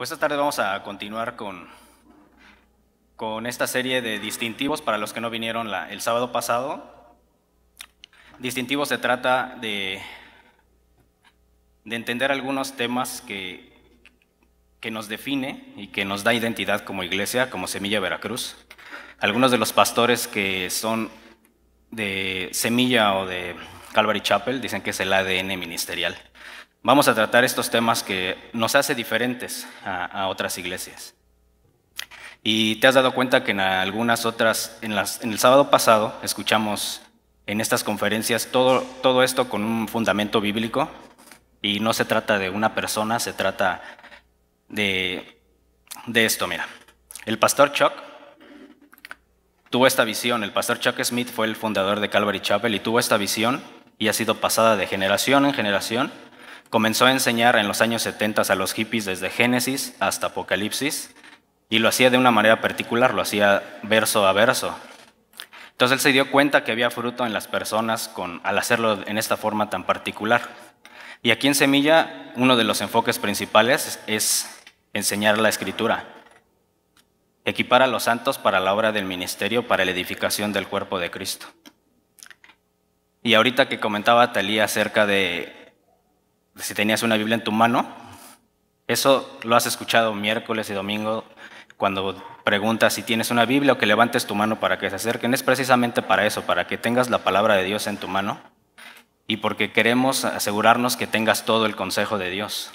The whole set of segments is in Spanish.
Pues esta tarde vamos a continuar con, con esta serie de distintivos para los que no vinieron el sábado pasado. Distintivos se trata de, de entender algunos temas que, que nos define y que nos da identidad como iglesia, como Semilla Veracruz. Algunos de los pastores que son de Semilla o de Calvary Chapel dicen que es el ADN ministerial vamos a tratar estos temas que nos hace diferentes a, otras iglesias. Y te has dado cuenta que en algunas otras, en, el sábado pasado, escuchamos en estas conferencias todo, todo esto con un fundamento bíblico y no se trata de una persona, se trata de, de esto, mira. El pastor Chuck tuvo esta visión, el pastor Chuck Smith fue el fundador de Calvary Chapel y tuvo esta visión y ha sido pasada de generación en generación Comenzó a enseñar en los años 70 a los hippies desde Génesis hasta Apocalipsis y lo hacía de una manera particular, lo hacía verso a verso. Entonces él se dio cuenta que había fruto en las personas con, al hacerlo en esta forma tan particular. Y aquí en Semilla, uno de los enfoques principales es enseñar la escritura. Equipar a los santos para la obra del ministerio, para la edificación del cuerpo de Cristo. Y ahorita que comentaba Talía acerca de si tenías una Biblia en tu mano. Eso lo has escuchado miércoles y domingo cuando preguntas si tienes una Biblia o que levantes tu mano para que se acerquen. Es precisamente para eso, para que tengas la palabra de Dios en tu mano y porque queremos asegurarnos que tengas todo el consejo de Dios.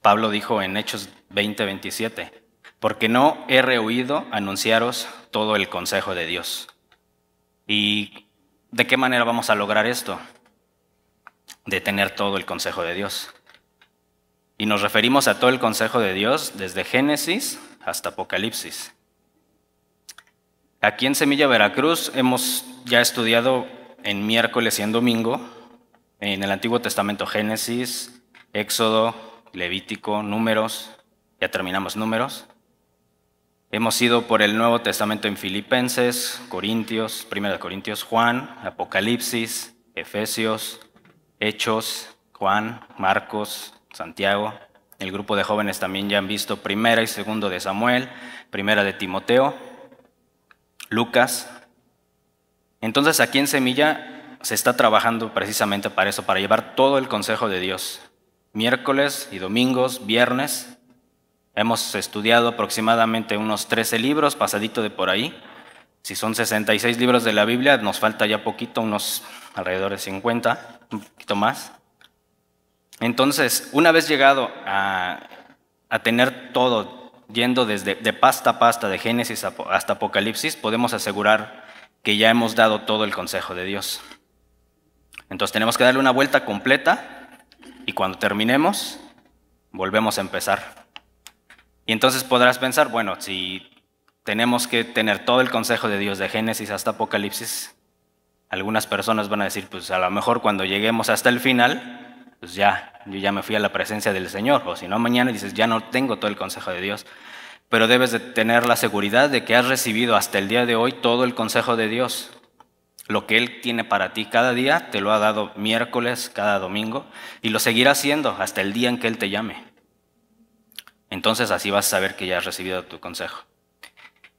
Pablo dijo en Hechos 20:27 porque no he rehuido anunciaros todo el consejo de Dios. ¿Y de qué manera vamos a lograr esto? de tener todo el consejo de Dios. Y nos referimos a todo el consejo de Dios desde Génesis hasta Apocalipsis. Aquí en Semilla Veracruz hemos ya estudiado en miércoles y en domingo en el Antiguo Testamento Génesis, Éxodo, Levítico, Números, ya terminamos Números. Hemos ido por el Nuevo Testamento en Filipenses, Corintios, de Corintios, Juan, Apocalipsis, Efesios, Hechos, Juan, Marcos, Santiago. El grupo de jóvenes también ya han visto primera y segundo de Samuel, primera de Timoteo, Lucas. Entonces aquí en Semilla se está trabajando precisamente para eso, para llevar todo el consejo de Dios. Miércoles y domingos, viernes. Hemos estudiado aproximadamente unos 13 libros, pasadito de por ahí. Si son 66 libros de la Biblia, nos falta ya poquito, unos alrededor de 50 un poquito más. Entonces, una vez llegado a, tener todo, yendo desde de pasta a pasta, de Génesis hasta Apocalipsis, podemos asegurar que ya hemos dado todo el consejo de Dios. Entonces tenemos que darle una vuelta completa y cuando terminemos, volvemos a empezar. Y entonces podrás pensar, bueno, si tenemos que tener todo el consejo de Dios de Génesis hasta Apocalipsis, algunas personas van a decir, pues a lo mejor cuando lleguemos hasta el final, pues ya, yo ya me fui a la presencia del Señor, o si no, mañana dices, ya no tengo todo el consejo de Dios, pero debes de tener la seguridad de que has recibido hasta el día de hoy todo el consejo de Dios. Lo que Él tiene para ti cada día, te lo ha dado miércoles, cada domingo, y lo seguirá haciendo hasta el día en que Él te llame. Entonces así vas a saber que ya has recibido tu consejo.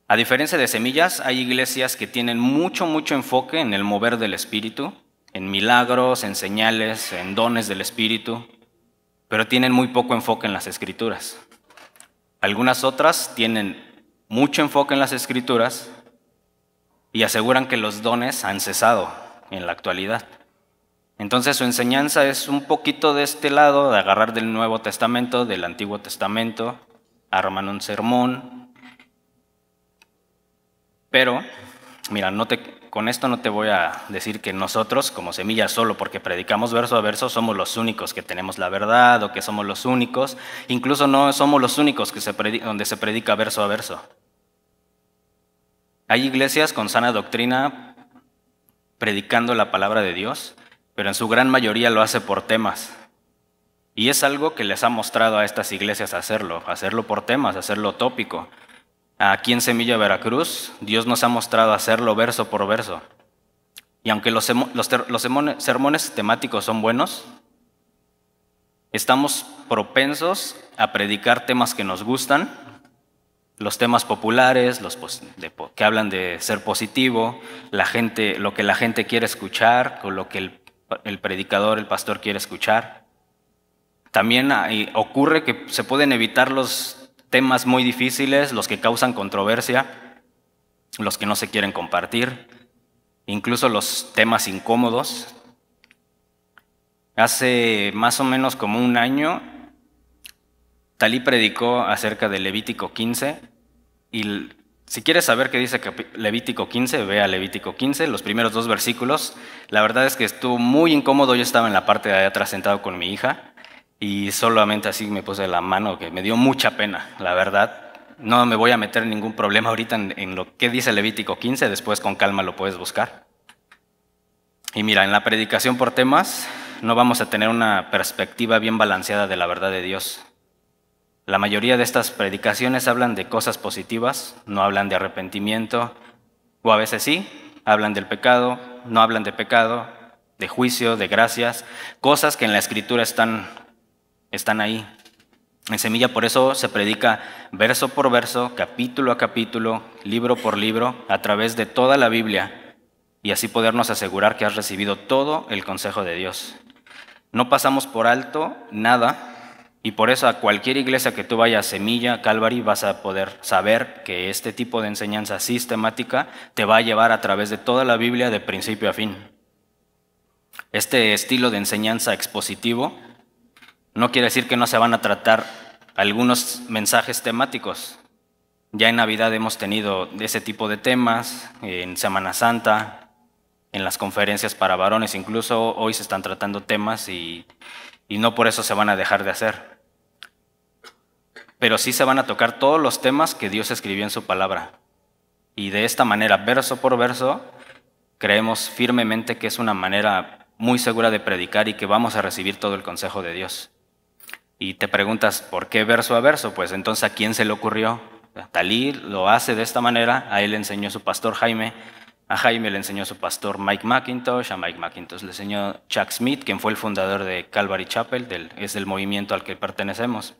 A diferencia de semillas, hay iglesias que tienen mucho, mucho enfoque en el mover del Espíritu, en milagros, en señales, en dones del Espíritu, pero tienen muy poco enfoque en las escrituras. Algunas otras tienen mucho enfoque en las escrituras y aseguran que los dones han cesado en la actualidad. Entonces su enseñanza es un poquito de este lado, de agarrar del Nuevo Testamento, del Antiguo Testamento, arman un sermón, pero, mira, no con esto no te voy a decir que nosotros, como semillas, solo porque predicamos verso a verso, somos los únicos que tenemos la verdad o que somos los únicos. Incluso no somos los únicos que se donde se predica verso a verso. Hay iglesias con sana doctrina predicando la palabra de Dios, pero en su gran mayoría lo hace por temas. Y es algo que les ha mostrado a estas iglesias hacerlo, hacerlo por temas, hacerlo tópico aquí en Semilla Veracruz, Dios nos ha mostrado hacerlo verso por verso. Y aunque los, sermones temáticos son buenos, estamos propensos a predicar temas que nos gustan, los temas populares, los que hablan de ser positivo, la gente, lo que la gente quiere escuchar, o lo que el, predicador, el pastor quiere escuchar. También ocurre que se pueden evitar los temas muy difíciles, los que causan controversia, los que no se quieren compartir, incluso los temas incómodos. Hace más o menos como un año, Talí predicó acerca de Levítico 15 y si quieres saber qué dice Levítico 15, vea Levítico 15, los primeros dos versículos. La verdad es que estuvo muy incómodo, yo estaba en la parte de atrás sentado con mi hija y solamente así me puse la mano, que me dio mucha pena, la verdad. No me voy a meter ningún problema ahorita en, en lo que dice Levítico 15, después con calma lo puedes buscar. Y mira, en la predicación por temas no vamos a tener una perspectiva bien balanceada de la verdad de Dios. La mayoría de estas predicaciones hablan de cosas positivas, no hablan de arrepentimiento, o a veces sí, hablan del pecado, no hablan de pecado, de juicio, de gracias, cosas que en la escritura están están ahí. En Semilla por eso se predica verso por verso, capítulo a capítulo, libro por libro, a través de toda la Biblia, y así podernos asegurar que has recibido todo el consejo de Dios. No pasamos por alto nada, y por eso a cualquier iglesia que tú vayas, Semilla, Calvary, vas a poder saber que este tipo de enseñanza sistemática te va a llevar a través de toda la Biblia de principio a fin. Este estilo de enseñanza expositivo no quiere decir que no se van a tratar algunos mensajes temáticos. Ya en Navidad hemos tenido ese tipo de temas, en Semana Santa, en las conferencias para varones, incluso hoy se están tratando temas y, y no por eso se van a dejar de hacer. Pero sí se van a tocar todos los temas que Dios escribió en su palabra. Y de esta manera, verso por verso, creemos firmemente que es una manera muy segura de predicar y que vamos a recibir todo el consejo de Dios. Y te preguntas, ¿por qué verso a verso? Pues entonces, ¿a quién se le ocurrió? Talí lo hace de esta manera, a él le enseñó su pastor Jaime, a Jaime le enseñó su pastor Mike McIntosh, a Mike McIntosh le enseñó Chuck Smith, quien fue el fundador de Calvary Chapel, del, es del movimiento al que pertenecemos.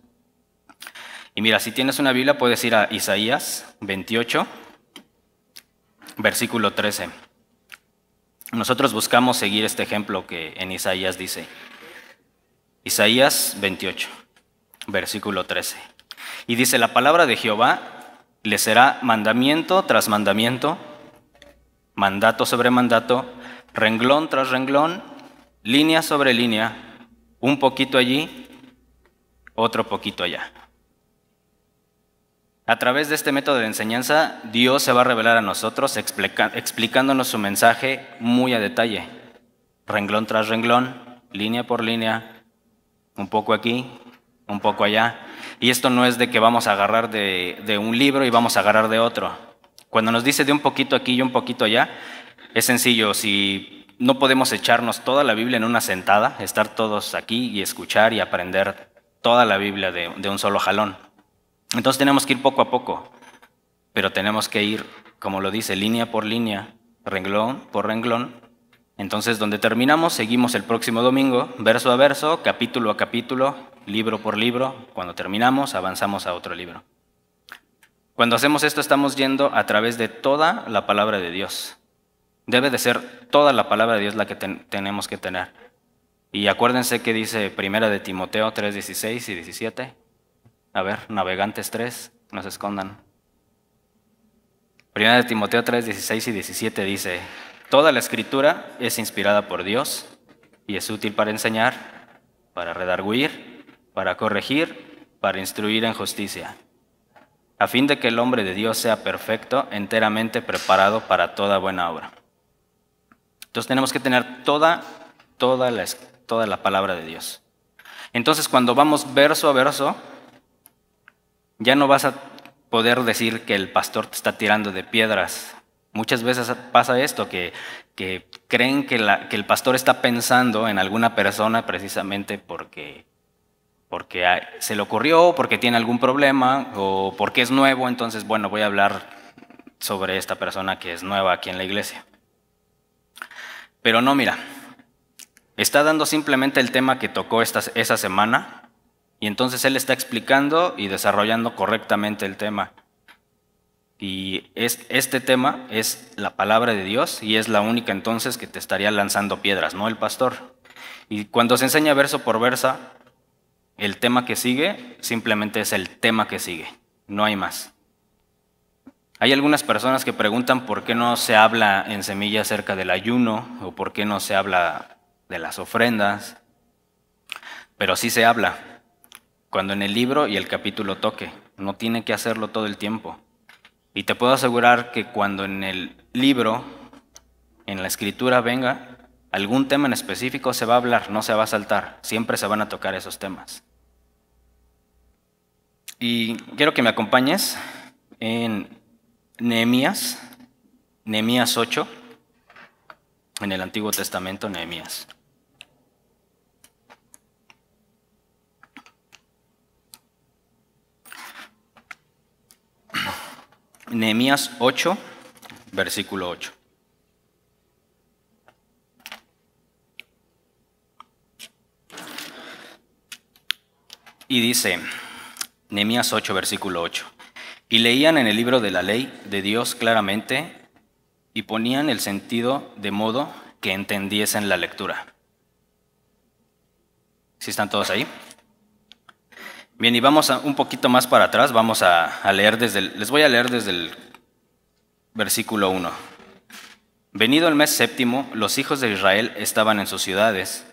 Y mira, si tienes una Biblia, puedes ir a Isaías 28, versículo 13. Nosotros buscamos seguir este ejemplo que en Isaías dice, Isaías 28, versículo 13. Y dice, la palabra de Jehová le será mandamiento tras mandamiento, mandato sobre mandato, renglón tras renglón, línea sobre línea, un poquito allí, otro poquito allá. A través de este método de enseñanza, Dios se va a revelar a nosotros explicándonos su mensaje muy a detalle, renglón tras renglón, línea por línea, un poco aquí, un poco allá. Y esto no es de que vamos a agarrar de, un libro y vamos a agarrar de otro. Cuando nos dice de un poquito aquí y un poquito allá, es sencillo, si no podemos echarnos toda la Biblia en una sentada, estar todos aquí y escuchar y aprender toda la Biblia de un solo jalón. Entonces tenemos que ir poco a poco, pero tenemos que ir, como lo dice, línea por línea, renglón por renglón, entonces, donde terminamos, seguimos el próximo domingo, verso a verso, capítulo a capítulo, libro por libro. Cuando terminamos, avanzamos a otro libro. Cuando hacemos esto, estamos yendo a través de toda la palabra de Dios. Debe de ser toda la palabra de Dios la que tenemos que tener. Y acuérdense que dice Primera de Timoteo 3, 16 y 17. A ver, Navegantes 3, no se escondan. Primera de Timoteo 3, 16 y 17 dice, Toda la escritura es inspirada por Dios y es útil para enseñar, para redarguir, para corregir, para instruir en justicia, a fin de que el hombre de Dios sea perfecto, enteramente preparado para toda buena obra. Entonces tenemos que tener toda, toda la palabra de Dios. Entonces cuando vamos verso a verso, ya no vas a poder decir que el pastor te está tirando de piedras Muchas veces pasa esto, que, creen que, el pastor está pensando en alguna persona precisamente porque, se le ocurrió, porque tiene algún problema o porque es nuevo, entonces, bueno, voy a hablar sobre esta persona que es nueva aquí en la iglesia. Pero no, mira, está dando simplemente el tema que tocó esa semana y entonces él está explicando y desarrollando correctamente el tema. Y este tema es la palabra de Dios y es la única entonces que te estaría lanzando piedras, no el pastor. Y cuando se enseña verso por verso, el tema que sigue simplemente es el tema que sigue, no hay más. Hay algunas personas que preguntan por qué no se habla en semilla acerca del ayuno o por qué no se habla de las ofrendas, pero sí se habla cuando en el libro y el capítulo toque, no tiene que hacerlo todo el tiempo. Y te puedo asegurar que cuando en el libro, en la escritura venga algún tema en específico, se va a hablar, no se va a saltar. Siempre se van a tocar esos temas. Y quiero que me acompañes en Nehemías, Nehemías 8, en el Antiguo Testamento, Nehemías. Nehemías 8, versículo 8. Y dice, Nehemías 8, versículo 8. Y leían en el libro de la ley de Dios claramente y ponían el sentido de modo que entendiesen la lectura. ¿Sí están todos ahí? Bien, y vamos a, un poquito más para atrás, vamos a, leer desde les voy a leer desde el versículo 1. Venido el mes séptimo, los hijos de Israel estaban en sus ciudades,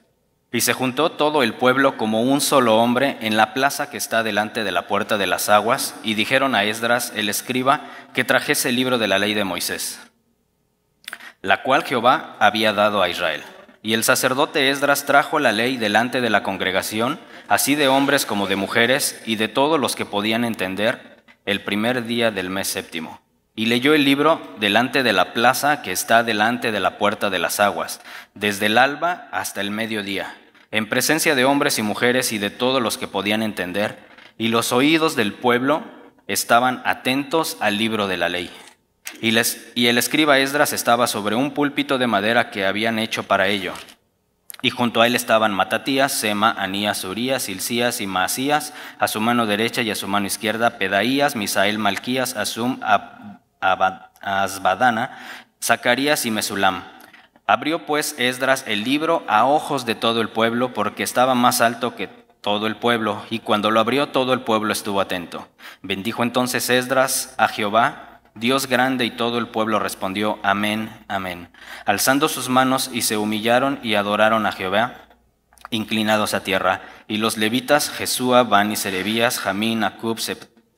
y se juntó todo el pueblo como un solo hombre en la plaza que está delante de la puerta de las aguas, y dijeron a Esdras, el escriba, que trajese el libro de la ley de Moisés, la cual Jehová había dado a Israel. Y el sacerdote Esdras trajo la ley delante de la congregación, así de hombres como de mujeres, y de todos los que podían entender, el primer día del mes séptimo. Y leyó el libro delante de la plaza que está delante de la puerta de las aguas, desde el alba hasta el mediodía, en presencia de hombres y mujeres y de todos los que podían entender, y los oídos del pueblo estaban atentos al libro de la ley. Y, el escriba Esdras estaba sobre un púlpito de madera que habían hecho para ello. Y junto a él estaban Matatías, Sema, Anías, Urías, Hilcías y Maasías, a su mano derecha y a su mano izquierda, Pedaías, Misael, Malquías, Asum, Asbadana, Zacarías y Mesulam. Abrió pues Esdras el libro a ojos de todo el pueblo, porque estaba más alto que todo el pueblo, y cuando lo abrió todo el pueblo estuvo atento. Bendijo entonces Esdras a Jehová Dios grande y todo el pueblo respondió, amén, amén. Alzando sus manos y se humillaron y adoraron a Jehová, inclinados a tierra. Y los levitas, Jesúa, Bani, Serebías, Jamín, Acub,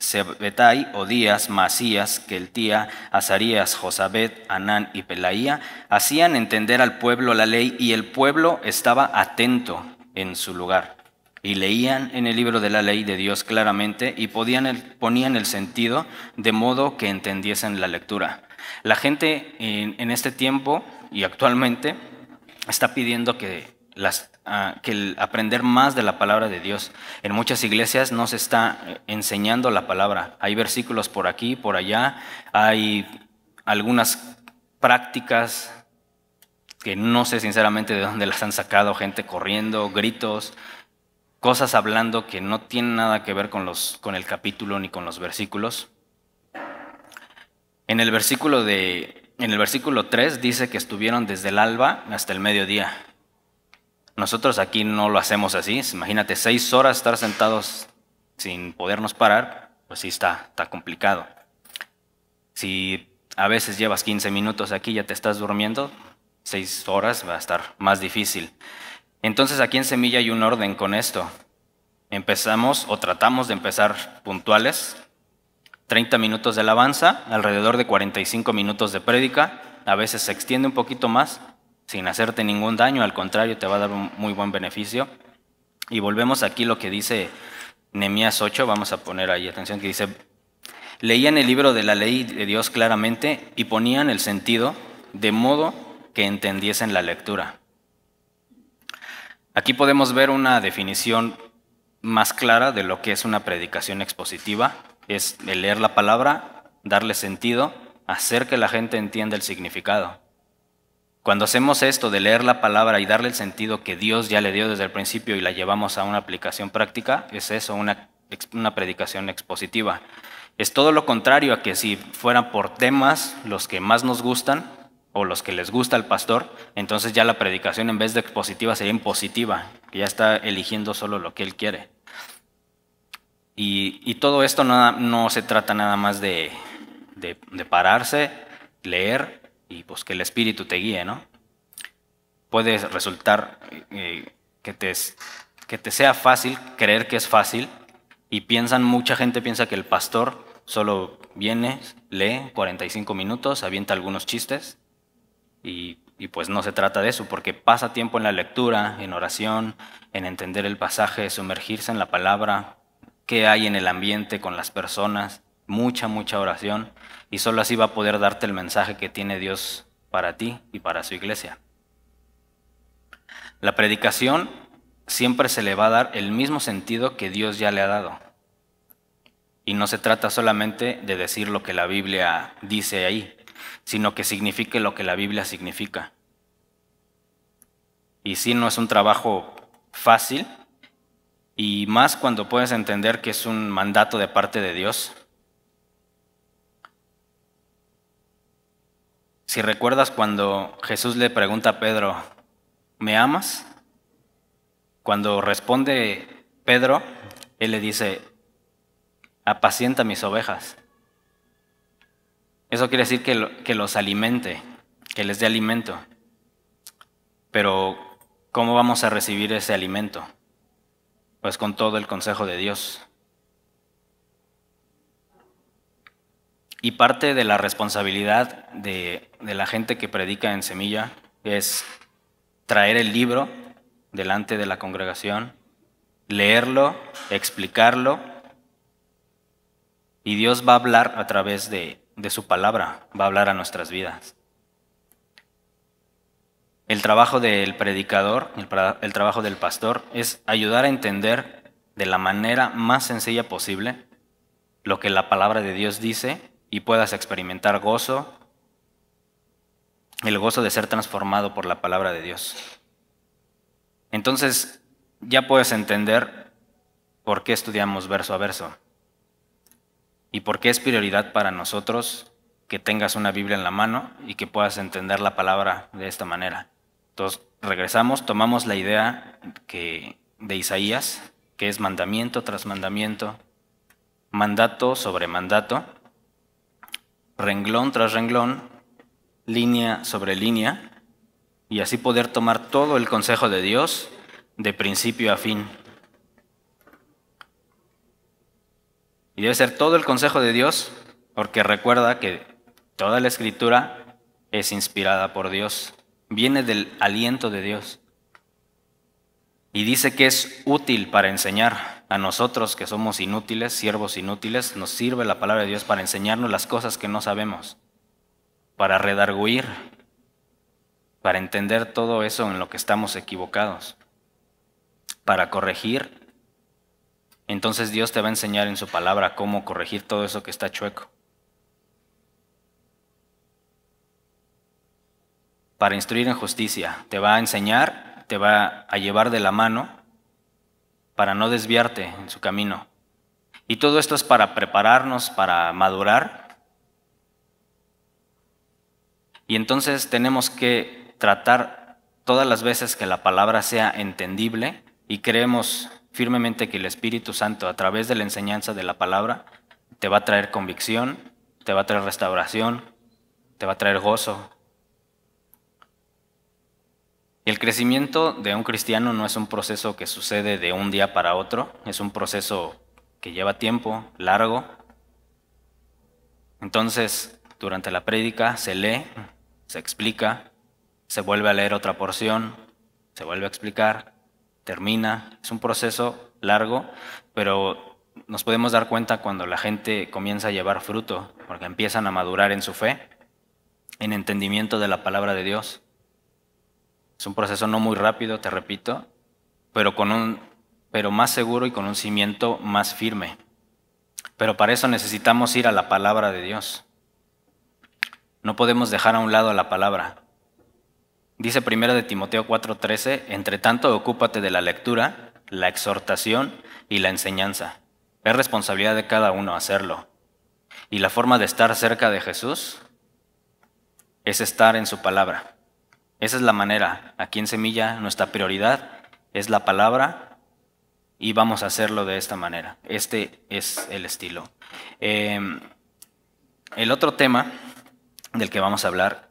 Sebetai, Odías, Masías, Keltía, Azarías, Josabet, Anán y Pelaía, hacían entender al pueblo la ley y el pueblo estaba atento en su lugar y leían en el libro de la ley de Dios claramente y podían, ponían el sentido de modo que entendiesen la lectura. La gente en, este tiempo y actualmente está pidiendo que, las, ah, que aprender más de la palabra de Dios. En muchas iglesias no se está eh, enseñando la palabra. Hay versículos por aquí, por allá, hay algunas prácticas que no sé sinceramente de dónde las han sacado, gente corriendo, gritos, cosas hablando que no tienen nada que ver con, los, con el capítulo ni con los versículos. En el versículo de en el versículo 3 dice que estuvieron desde el alba hasta el mediodía. Nosotros aquí no lo hacemos así. Imagínate, seis horas estar sentados sin podernos parar, pues sí está, está complicado. Si a veces llevas 15 minutos aquí y ya te estás durmiendo, seis horas va a estar más difícil. Entonces aquí en Semilla hay un orden con esto. Empezamos o tratamos de empezar puntuales, 30 minutos de alabanza, alrededor de 45 minutos de prédica, a veces se extiende un poquito más, sin hacerte ningún daño, al contrario, te va a dar un muy buen beneficio. Y volvemos aquí lo que dice Nehemías 8, vamos a poner ahí atención, que dice, leían el libro de la ley de Dios claramente y ponían el sentido de modo que entendiesen la lectura. Aquí podemos ver una definición más clara de lo que es una predicación expositiva. Es leer la palabra, darle sentido, hacer que la gente entienda el significado. Cuando hacemos esto de leer la palabra y darle el sentido que Dios ya le dio desde el principio y la llevamos a una aplicación práctica, es eso, una, una predicación expositiva. Es todo lo contrario a que si fueran por temas los que más nos gustan, o los que les gusta el pastor, entonces ya la predicación en vez de expositiva sería impositiva, ya está eligiendo solo lo que él quiere. Y, todo esto no, se trata nada más de, pararse, leer y pues que el espíritu te guíe, ¿no? Puede resultar eh, que, te, que te sea fácil creer que es fácil y piensan, mucha gente piensa que el pastor solo viene, lee 45 minutos, avienta algunos chistes y, pues no se trata de eso, porque pasa tiempo en la lectura, en oración, en entender el pasaje, sumergirse en la palabra, qué hay en el ambiente con las personas, mucha, mucha oración, y solo así va a poder darte el mensaje que tiene Dios para ti y para su iglesia. La predicación siempre se le va a dar el mismo sentido que Dios ya le ha dado. Y no se trata solamente de decir lo que la Biblia dice ahí, sino que signifique lo que la Biblia significa. Y si no es un trabajo fácil, y más cuando puedes entender que es un mandato de parte de Dios. Si recuerdas cuando Jesús le pregunta a Pedro, ¿me amas? Cuando responde Pedro, él le dice, apacienta mis ovejas. Eso quiere decir que, los alimente, que les dé alimento. Pero, ¿cómo vamos a recibir ese alimento? Pues con todo el consejo de Dios. Y parte de la responsabilidad de, de, la gente que predica en Semilla es traer el libro delante de la congregación, leerlo, explicarlo, y Dios va a hablar a través de, de su palabra va a hablar a nuestras vidas. El trabajo del predicador, el, trabajo del pastor, es ayudar a entender de la manera más sencilla posible lo que la palabra de Dios dice y puedas experimentar gozo, el gozo de ser transformado por la palabra de Dios. Entonces, ya puedes entender por qué estudiamos verso a verso y por qué es prioridad para nosotros que tengas una Biblia en la mano y que puedas entender la palabra de esta manera. Entonces, regresamos, tomamos la idea de Isaías, que es mandamiento tras mandamiento, mandato sobre mandato, renglón tras renglón, línea sobre línea, y así poder tomar todo el consejo de Dios de principio a fin. Y debe ser todo el consejo de Dios, porque recuerda que toda la escritura es inspirada por Dios, viene del aliento de Dios. Y dice que es útil para enseñar a nosotros que somos inútiles, siervos inútiles, nos sirve la palabra de Dios para enseñarnos las cosas que no sabemos, para redarguir, para entender todo eso en lo que estamos equivocados, para corregir entonces Dios te va a enseñar en su palabra cómo corregir todo eso que está chueco. Para instruir en justicia, te va a enseñar, te va a llevar de la mano para no desviarte en su camino. Y todo esto es para prepararnos, para madurar. Y entonces tenemos que tratar todas las veces que la palabra sea entendible y creemos firmemente que el Espíritu Santo a través de la enseñanza de la palabra te va a traer convicción, te va a traer restauración, te va a traer gozo. El crecimiento de un cristiano no es un proceso que sucede de un día para otro, es un proceso que lleva tiempo, largo. Entonces, durante la prédica se lee, se explica, se vuelve a leer otra porción, se vuelve a explicar, termina. Es un proceso largo, pero nos podemos dar cuenta cuando la gente comienza a llevar fruto, porque empiezan a madurar en su fe, en entendimiento de la palabra de Dios. Es un proceso no muy rápido, te repito, pero, con un, pero más seguro y con un cimiento más firme. Pero para eso necesitamos ir a la palabra de Dios. No podemos dejar a un lado la palabra. Dice primero de Timoteo 4:13, entre tanto ocúpate de la lectura, la exhortación y la enseñanza. Es responsabilidad de cada uno hacerlo. Y la forma de estar cerca de Jesús es estar en su palabra. Esa es la manera. Aquí en Semilla nuestra prioridad es la palabra y vamos a hacerlo de esta manera. Este es el estilo. Em, el otro tema del que vamos a hablar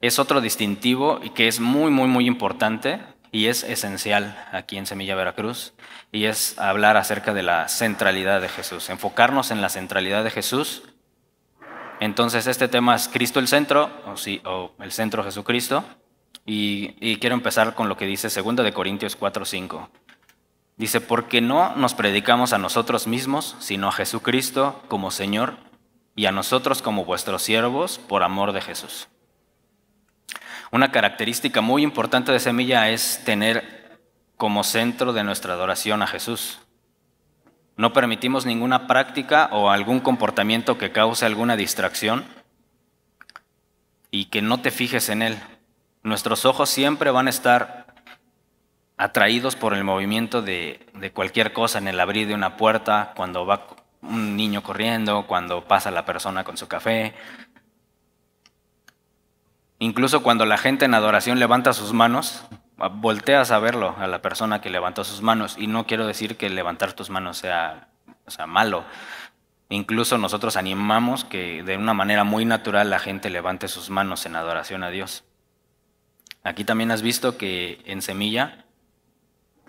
es otro distintivo y que es muy, muy, muy importante y es esencial aquí en Semilla Veracruz, y es hablar acerca de la centralidad de Jesús, enfocarnos en la centralidad de Jesús. Entonces este tema es Cristo el centro, o, sí, o el centro Jesucristo, y, quiero empezar con lo que dice 2 de Corintios 4, 5. Dice, porque no nos predicamos a nosotros mismos, sino a Jesucristo como Señor y a nosotros como vuestros siervos por amor de Jesús. Una característica muy importante de semilla es tener como centro de nuestra adoración a Jesús. No permitimos ninguna práctica o algún comportamiento que cause alguna distracción y que no te fijes en Él. Nuestros ojos siempre van a estar atraídos por el movimiento de, cualquier cosa, en el abrir de una puerta, cuando va un niño corriendo, cuando pasa la persona con su café, Incluso cuando la gente en adoración levanta sus manos, ah, volteas a verlo a la persona que levantó sus manos. Y no quiero decir que levantar tus manos sea, malo. Incluso nosotros animamos que de una manera muy natural la gente levante sus manos en adoración a Dios. Aquí también has visto que en semilla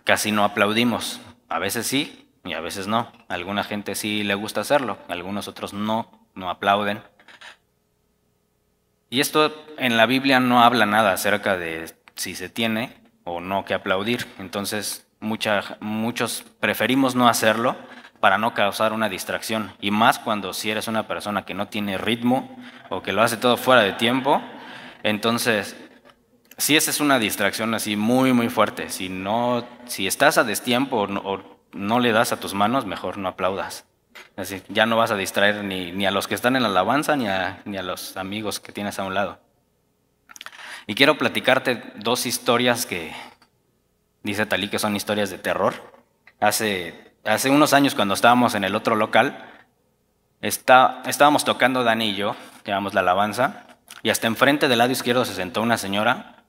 casi no aplaudimos. A veces sí y a veces no. alguna gente sí le gusta hacerlo, algunos otros no, no aplauden. Y esto en la Biblia no habla nada acerca de si se tiene o no que aplaudir. Entonces, muchos preferimos no hacerlo para no causar una distracción. Y más cuando si eres una persona que no tiene ritmo o que lo hace todo fuera de tiempo. Entonces, si esa es una distracción así muy, muy fuerte. Si, no, si estás a destiempo o no le das a tus manos, mejor no aplaudas ya no vas a distraer ni, a los que están en la alabanza ni a, los amigos que tienes a un lado. Y quiero platicarte dos historias que dice Talí que son historias de terror. Hace, unos años cuando estábamos en el otro local, estábamos tocando Dani y yo, llevamos la alabanza, y hasta enfrente del lado izquierdo se sentó una señora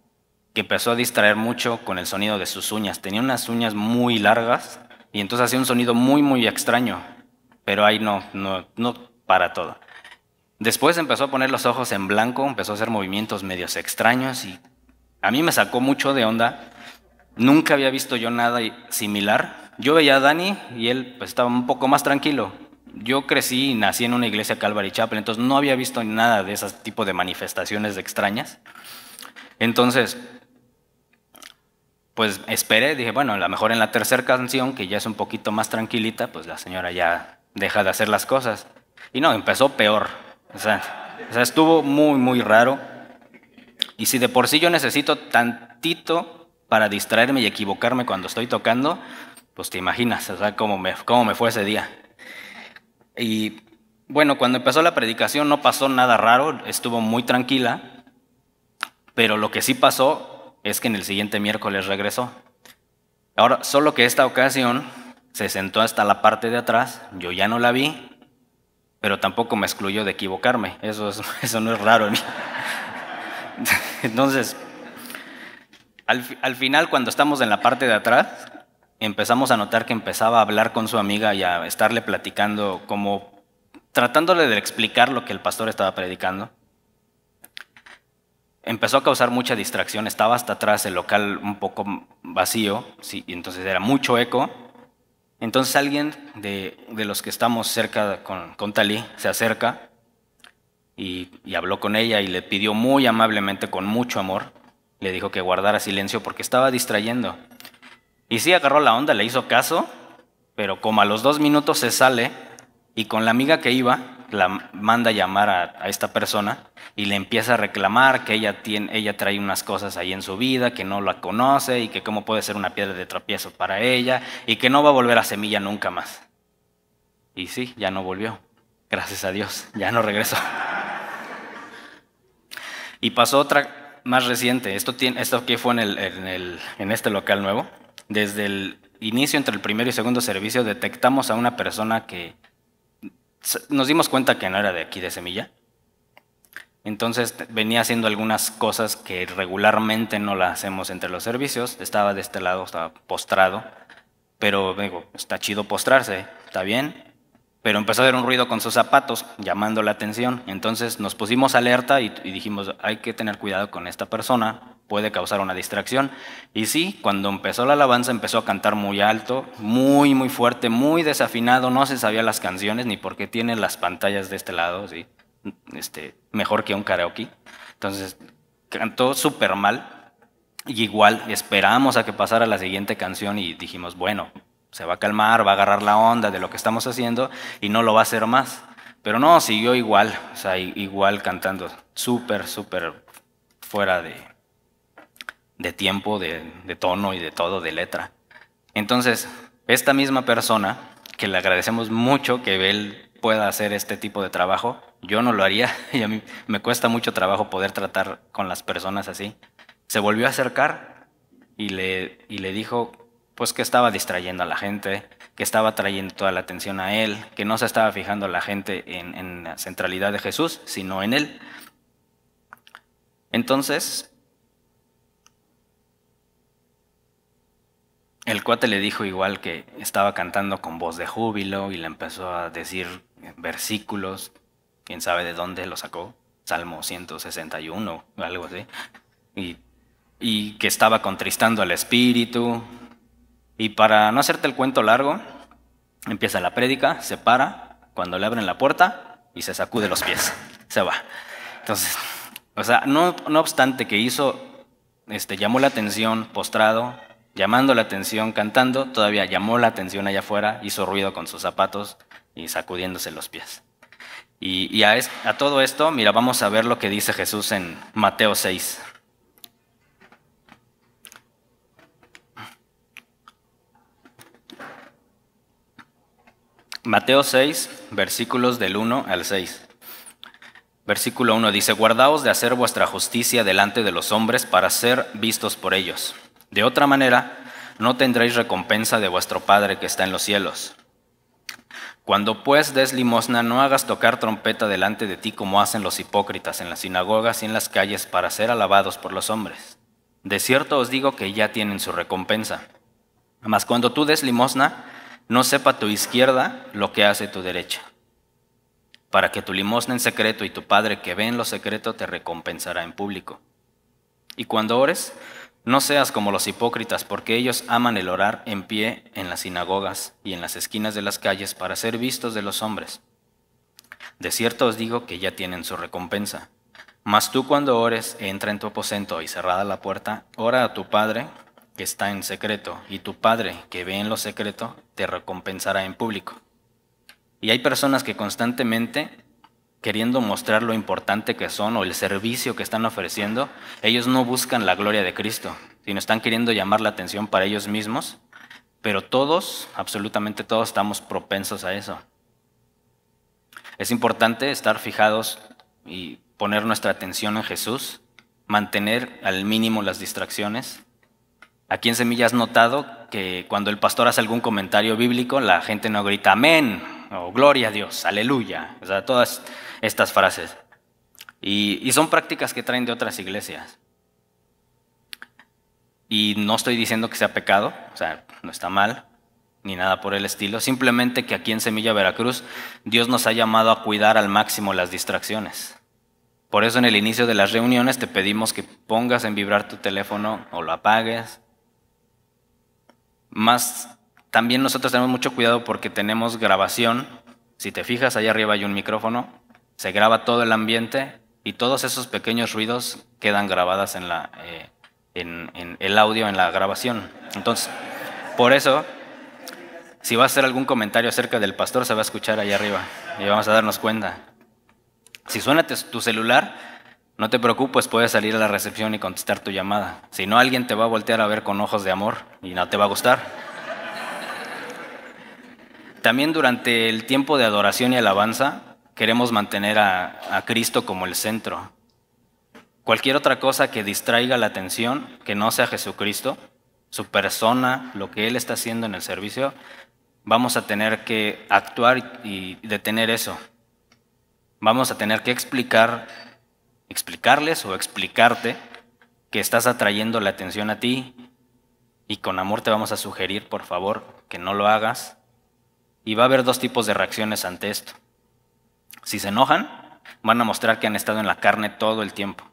que empezó a distraer mucho con el sonido de sus uñas. Tenía unas uñas muy largas y entonces hacía un sonido muy, muy extraño pero ahí no, no, no para todo. Después empezó a poner los ojos en blanco, empezó a hacer movimientos medios extraños y a mí me sacó mucho de onda. Nunca había visto yo nada similar. Yo veía a Dani y él pues, estaba un poco más tranquilo. Yo crecí y nací en una iglesia Calvary Chapel, entonces no había visto nada de ese tipo de manifestaciones extrañas. Entonces, pues esperé, dije, bueno, a lo mejor en la tercera canción, que ya es un poquito más tranquilita, pues la señora ya deja de hacer las cosas. Y no, empezó peor. O sea, estuvo muy, muy raro. Y si de por sí yo necesito tantito para distraerme y equivocarme cuando estoy tocando, pues te imaginas, o sea, me, cómo me fue ese día. Y bueno, cuando empezó la predicación no pasó nada raro, estuvo muy tranquila, pero lo que sí pasó es que en el siguiente miércoles regresó. Ahora, solo que esta ocasión se sentó hasta la parte de atrás, yo ya no la vi, pero tampoco me excluyó de equivocarme, eso, no es raro en Entonces, al, al, final cuando estamos en la parte de atrás, empezamos a notar que empezaba a hablar con su amiga y a estarle platicando, como tratándole de explicar lo que el pastor estaba predicando. Empezó a causar mucha distracción, estaba hasta atrás el local un poco vacío, sí, y entonces era mucho eco, entonces alguien de, los que estamos cerca con, con Talí se acerca y, y habló con ella y le pidió muy amablemente, con mucho amor, le dijo que guardara silencio porque estaba distrayendo. Y sí agarró la onda, le hizo caso, pero como a los dos minutos se sale y con la amiga que iba, la manda llamar a, esta persona y le empieza a reclamar que ella, tiene, ella trae unas cosas ahí en su vida, que no la conoce y que cómo puede ser una piedra de tropiezo para ella y que no va a volver a semilla nunca más. Y sí, ya no volvió. Gracias a Dios, ya no regresó. Y pasó otra más reciente. Esto, tiene, esto que fue en, en, el, en este local nuevo. Desde el inicio entre el primero y segundo servicio detectamos a una persona que nos dimos cuenta que no era de aquí de Semilla. Entonces venía haciendo algunas cosas que regularmente no las hacemos entre los servicios. Estaba de este lado, estaba postrado. Pero digo, está chido postrarse, está bien. Pero empezó a hacer un ruido con sus zapatos, llamando la atención. Entonces nos pusimos alerta y dijimos, hay que tener cuidado con esta persona puede causar una distracción. Y sí, cuando empezó la alabanza empezó a cantar muy alto, muy, muy fuerte, muy desafinado, no se sabía las canciones ni por qué tiene las pantallas de este lado, ¿sí? este, mejor que un karaoke. Entonces, cantó súper mal y igual esperamos a que pasara la siguiente canción y dijimos, bueno, se va a calmar, va a agarrar la onda de lo que estamos haciendo y no lo va a hacer más. Pero no, siguió igual, o sea, igual cantando, súper, súper fuera de, de tiempo, de, tono y de todo, de letra. Entonces, esta misma persona, que le agradecemos mucho que él pueda hacer este tipo de trabajo, yo no lo haría y a mí me cuesta mucho trabajo poder tratar con las personas así. Se volvió a acercar y le, le dijo pues que estaba distrayendo a la gente, que estaba trayendo toda la atención a él, que no se estaba fijando la gente en, en la centralidad de Jesús, sino en él. Entonces, El cuate le dijo igual que estaba cantando con voz de júbilo y le empezó a decir versículos, quién sabe de dónde lo sacó, Salmo 161 o algo así, y, que estaba contristando al espíritu. Y para no hacerte el cuento largo, empieza la prédica, se para, cuando le abren la puerta y se sacude los pies, se va. Entonces, o sea, no, no obstante que hizo, este, llamó la atención postrado, llamando la atención, cantando, todavía llamó la atención allá afuera, hizo ruido con sus zapatos y sacudiéndose los pies. Y, a, a todo esto, mira, vamos a ver lo que dice Jesús en Mateo 6. Mateo 6, versículos del 1 al 6. Versículo 1 dice, guardaos de hacer vuestra justicia delante de los hombres para ser vistos por ellos. De otra manera, no tendréis recompensa de vuestro Padre que está en los cielos. Cuando pues des limosna, no hagas tocar trompeta delante de ti como hacen los hipócritas en las sinagogas y en las calles para ser alabados por los hombres. De cierto os digo que ya tienen su recompensa. Mas cuando tú des limosna, no sepa tu izquierda lo que hace tu derecha, para que tu limosna en secreto y tu Padre que ve en lo secreto te recompensará en público. Y cuando ores, no seas como los hipócritas, porque ellos aman el orar en pie en las sinagogas y en las esquinas de las calles para ser vistos de los hombres. De cierto os digo que ya tienen su recompensa. Mas tú cuando ores, entra en tu aposento y cerrada la puerta, ora a tu Padre que está en secreto, y tu Padre que ve en lo secreto, te recompensará en público. Y hay personas que constantemente queriendo mostrar lo importante que son o el servicio que están ofreciendo, ellos no buscan la gloria de Cristo, sino están queriendo llamar la atención para ellos mismos, pero todos, absolutamente todos, estamos propensos a eso. Es importante estar fijados y poner nuestra atención en Jesús, mantener al mínimo las distracciones. Aquí en Semilla has notado que cuando el pastor hace algún comentario bíblico, la gente no grita amén o gloria a Dios, aleluya. O sea, todas estas frases. Y, son prácticas que traen de otras iglesias. Y no estoy diciendo que sea pecado, o sea, no está mal, ni nada por el estilo, simplemente que aquí en Semilla Veracruz Dios nos ha llamado a cuidar al máximo las distracciones. Por eso en el inicio de las reuniones te pedimos que pongas en vibrar tu teléfono o lo apagues. Más, también nosotros tenemos mucho cuidado porque tenemos grabación. Si te fijas, allá arriba hay un micrófono se graba todo el ambiente y todos esos pequeños ruidos quedan grabados eh, en, en, el audio, en la grabación. Entonces, por eso, si va a hacer algún comentario acerca del pastor, se va a escuchar ahí arriba y vamos a darnos cuenta. Si suena tu celular, no te preocupes, puedes salir a la recepción y contestar tu llamada. Si no, alguien te va a voltear a ver con ojos de amor y no te va a gustar. También durante el tiempo de adoración y alabanza, queremos mantener a, Cristo como el centro. Cualquier otra cosa que distraiga la atención, que no sea Jesucristo, su persona, lo que Él está haciendo en el servicio, vamos a tener que actuar y detener eso. Vamos a tener que explicar, explicarles o explicarte que estás atrayendo la atención a ti y con amor te vamos a sugerir, por favor, que no lo hagas. Y va a haber dos tipos de reacciones ante esto. Si se enojan, van a mostrar que han estado en la carne todo el tiempo.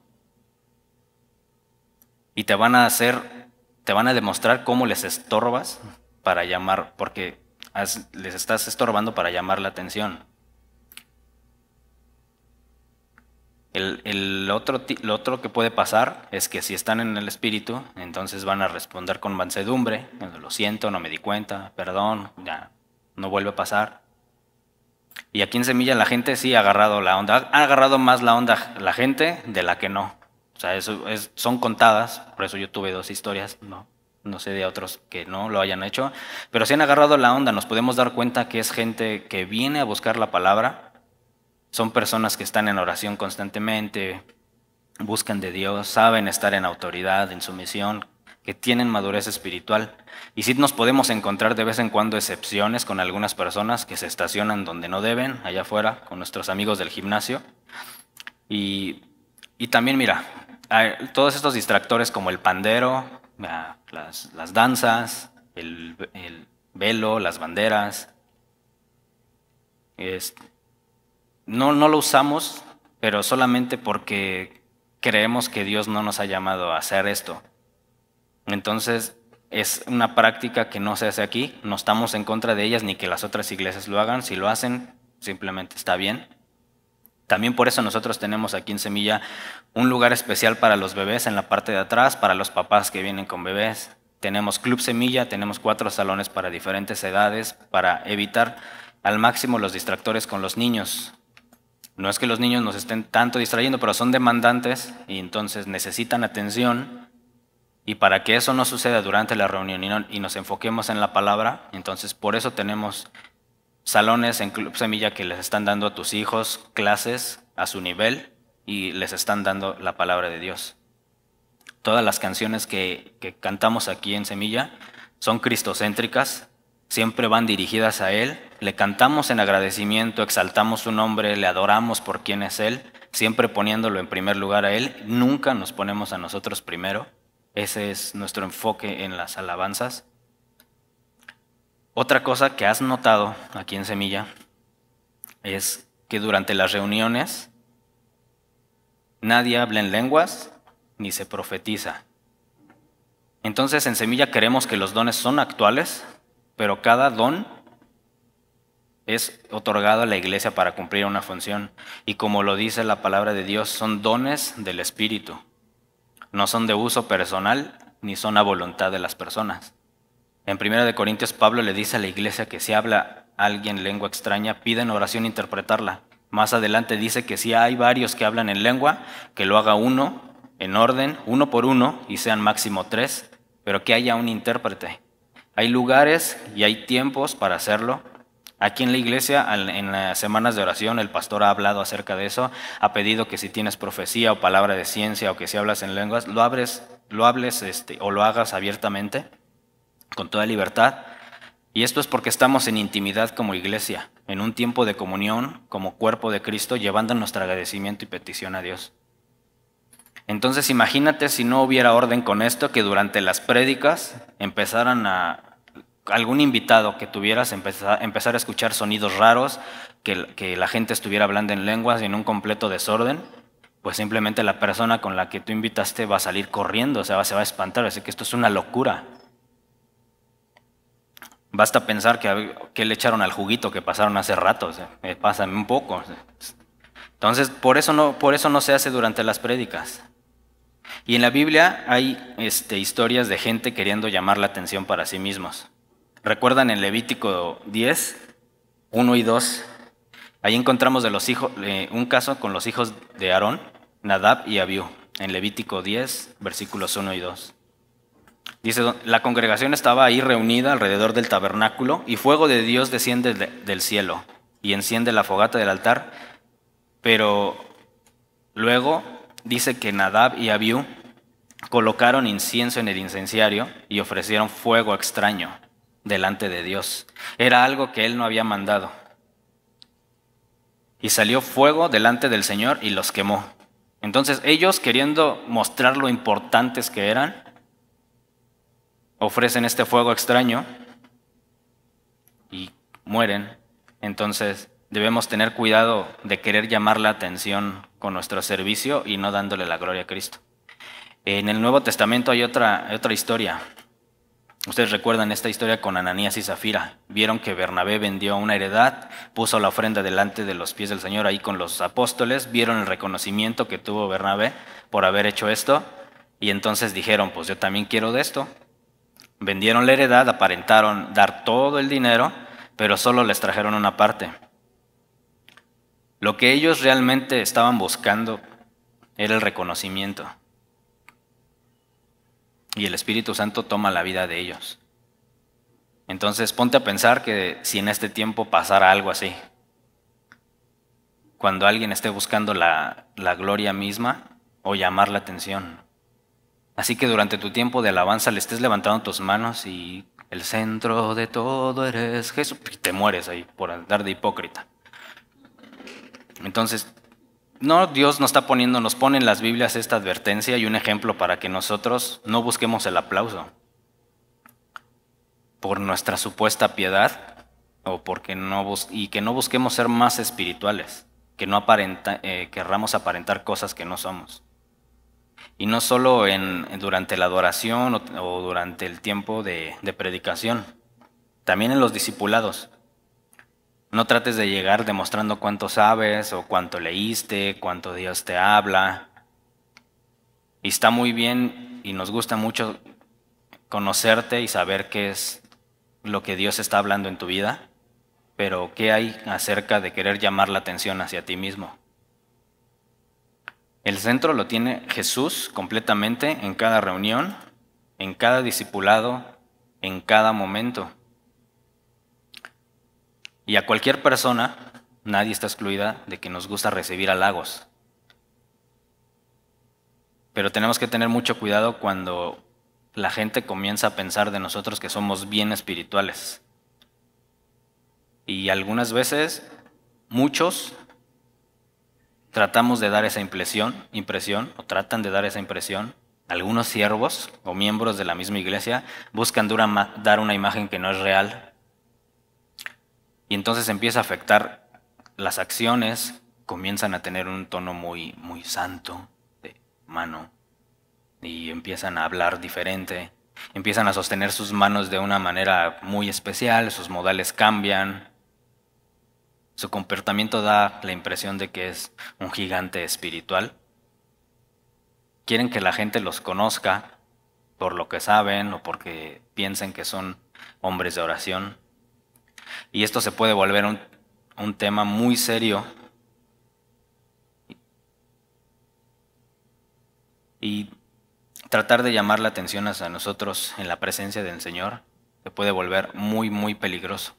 Y te van a hacer, te van a demostrar cómo les estorbas para llamar, porque les estás estorbando para llamar la atención. El, otro, lo otro que puede pasar es que si están en el espíritu, entonces van a responder con mansedumbre, lo siento, no me di cuenta, perdón, ya no vuelve a pasar. Y aquí en Semilla la gente sí ha agarrado la onda, ha agarrado más la onda la gente de la que no. O sea, eso son contadas, por eso yo tuve dos historias, no, no sé de otros que no lo hayan hecho, pero si han agarrado la onda, nos podemos dar cuenta que es gente que viene a buscar la palabra, son personas que están en oración constantemente, buscan de Dios, saben estar en autoridad, en sumisión, que tienen madurez espiritual. Y sí nos podemos encontrar de vez en cuando excepciones con algunas personas que se estacionan donde no deben, allá afuera, con nuestros amigos del gimnasio. Y, también, mira, todos estos distractores como el pandero, ah, las, danzas, el, velo, las banderas. no, no lo usamos, pero solamente porque creemos que Dios no nos ha llamado a hacer esto. Entonces, es una práctica que no se hace aquí, no estamos en contra de ellas ni que las otras iglesias lo hagan, si lo hacen, simplemente está bien. También por eso nosotros tenemos aquí en Semilla un lugar especial para los bebés en la parte de atrás, para los papás que vienen con bebés. Tenemos Club Semilla, tenemos cuatro salones para diferentes edades, para evitar al máximo los distractores con los niños. No es que los niños nos estén tanto distrayendo, pero son demandantes y entonces necesitan atención y para que eso no suceda durante la reunión y, nos enfoquemos en la palabra, entonces por eso tenemos salones en Club Semilla que les están dando a tus hijos clases a su nivel y les están dando la palabra de Dios. Todas las canciones que, que cantamos aquí en Semilla son cristocéntricas, siempre van dirigidas a Él, le cantamos en agradecimiento, exaltamos su nombre, le adoramos por quien es Él, siempre poniéndolo en primer lugar a Él, nunca nos ponemos a nosotros primero. Ese es nuestro enfoque en las alabanzas. Otra cosa que has notado aquí en Semilla es que durante las reuniones nadie habla en lenguas ni se profetiza. Entonces en Semilla queremos que los dones son actuales, pero cada don es otorgado a la iglesia para cumplir una función. Y como lo dice la palabra de Dios, son dones del Espíritu no son de uso personal ni son a voluntad de las personas. En 1 Corintios Pablo le dice a la iglesia que si habla alguien lengua extraña, pide en oración interpretarla. Más adelante dice que si hay varios que hablan en lengua, que lo haga uno, en orden, uno por uno, y sean máximo tres, pero que haya un intérprete. Hay lugares y hay tiempos para hacerlo, Aquí en la iglesia, en las semanas de oración, el pastor ha hablado acerca de eso, ha pedido que si tienes profecía o palabra de ciencia o que si hablas en lenguas, lo, abres, lo hables este, o lo hagas abiertamente, con toda libertad. Y esto es porque estamos en intimidad como iglesia, en un tiempo de comunión como cuerpo de Cristo, llevando nuestro agradecimiento y petición a Dios. Entonces imagínate si no hubiera orden con esto, que durante las prédicas empezaran a, algún invitado que tuvieras, empezar, a escuchar sonidos raros, que, la gente estuviera hablando en lenguas y en un completo desorden, pues simplemente la persona con la que tú invitaste va a salir corriendo, o sea, se va a espantar, así que esto es una locura. Basta pensar que, le echaron al juguito que pasaron hace rato, o un poco. Entonces, por eso, no, se hace durante las prédicas. Y en la Biblia hay este, historias de gente queriendo llamar la atención para sí mismos. ¿Recuerdan en Levítico 10, 1 y 2? Ahí encontramos de los hijos, eh, un caso con los hijos de Aarón, Nadab y Abiú, en Levítico 10, versículos 1 y 2. Dice, la congregación estaba ahí reunida alrededor del tabernáculo y fuego de Dios desciende del cielo y enciende la fogata del altar, pero luego dice que Nadab y Abiú colocaron incienso en el incenciario y ofrecieron fuego extraño delante de Dios. Era algo que él no había mandado. Y salió fuego delante del Señor y los quemó. Entonces ellos, queriendo mostrar lo importantes que eran, ofrecen este fuego extraño y mueren. Entonces debemos tener cuidado de querer llamar la atención con nuestro servicio y no dándole la gloria a Cristo. En el Nuevo Testamento hay otra, otra historia. Ustedes recuerdan esta historia con Ananías y Zafira. Vieron que Bernabé vendió una heredad, puso la ofrenda delante de los pies del Señor ahí con los apóstoles, vieron el reconocimiento que tuvo Bernabé por haber hecho esto y entonces dijeron, pues yo también quiero de esto. Vendieron la heredad, aparentaron dar todo el dinero, pero solo les trajeron una parte. Lo que ellos realmente estaban buscando era el reconocimiento y el Espíritu Santo toma la vida de ellos. Entonces ponte a pensar que si en este tiempo pasara algo así, cuando alguien esté buscando la, gloria misma o llamar la atención. Así que durante tu tiempo de alabanza le estés levantando tus manos y el centro de todo eres Jesús. Y te mueres ahí por andar de hipócrita. Entonces, no, Dios nos está poniendo, nos pone en las Biblias esta advertencia y un ejemplo para que nosotros no busquemos el aplauso por nuestra supuesta piedad o porque no y que no busquemos ser más espirituales, que no aparenta, eh, querramos aparentar cosas que no somos. Y no solo en, durante la adoración o, durante el tiempo de predicación, también en los discipulados. No trates de llegar demostrando cuánto sabes o cuánto leíste, cuánto Dios te habla. Y está muy bien y nos gusta mucho conocerte y saber qué es lo que Dios está hablando en tu vida, pero ¿qué hay acerca de querer llamar la atención hacia ti mismo? El centro lo tiene Jesús completamente en cada reunión, en cada discipulado, en cada momento. Y a cualquier persona, nadie está excluida de que nos gusta recibir halagos. Pero tenemos que tener mucho cuidado cuando la gente comienza a pensar de nosotros que somos bien espirituales. Y algunas veces, muchos tratamos de dar esa impresión, impresión o tratan de dar esa impresión. Algunos siervos o miembros de la misma iglesia buscan dar una imagen que no es real y entonces empieza a afectar las acciones, comienzan a tener un tono muy, muy santo, de mano, y empiezan a hablar diferente, empiezan a sostener sus manos de una manera muy especial, sus modales cambian, su comportamiento da la impresión de que es un gigante espiritual. Quieren que la gente los conozca por lo que saben o porque piensen que son hombres de oración, y esto se puede volver un, tema muy serio. Y tratar de llamar la atención hacia nosotros en la presencia del Señor se puede volver muy, muy peligroso.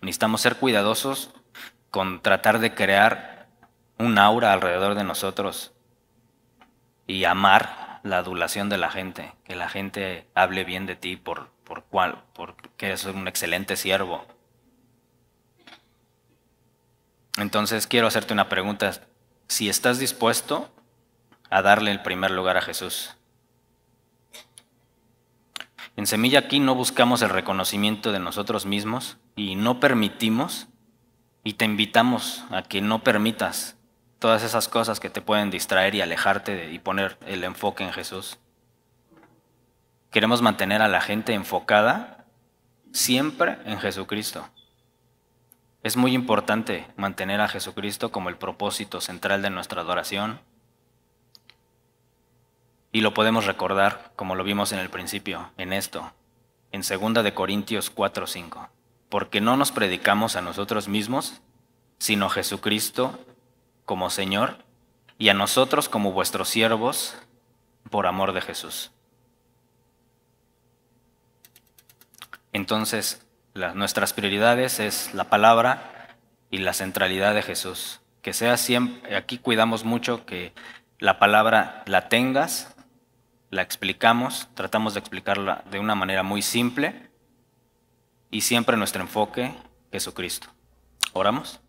Necesitamos ser cuidadosos con tratar de crear un aura alrededor de nosotros y amar la adulación de la gente, que la gente hable bien de ti por, por cual, porque eres un excelente siervo. Entonces quiero hacerte una pregunta. Si estás dispuesto a darle el primer lugar a Jesús. En Semilla aquí no buscamos el reconocimiento de nosotros mismos y no permitimos y te invitamos a que no permitas todas esas cosas que te pueden distraer y alejarte y poner el enfoque en Jesús. Queremos mantener a la gente enfocada siempre en Jesucristo. Es muy importante mantener a Jesucristo como el propósito central de nuestra adoración. Y lo podemos recordar, como lo vimos en el principio, en esto, en 2 de Corintios 4:5, porque no nos predicamos a nosotros mismos, sino Jesucristo como Señor y a nosotros como vuestros siervos por amor de Jesús. Entonces, nuestras prioridades es la palabra y la centralidad de Jesús. Que sea siempre, aquí cuidamos mucho que la palabra la tengas, la explicamos, tratamos de explicarla de una manera muy simple y siempre nuestro enfoque, Jesucristo. ¿Oramos?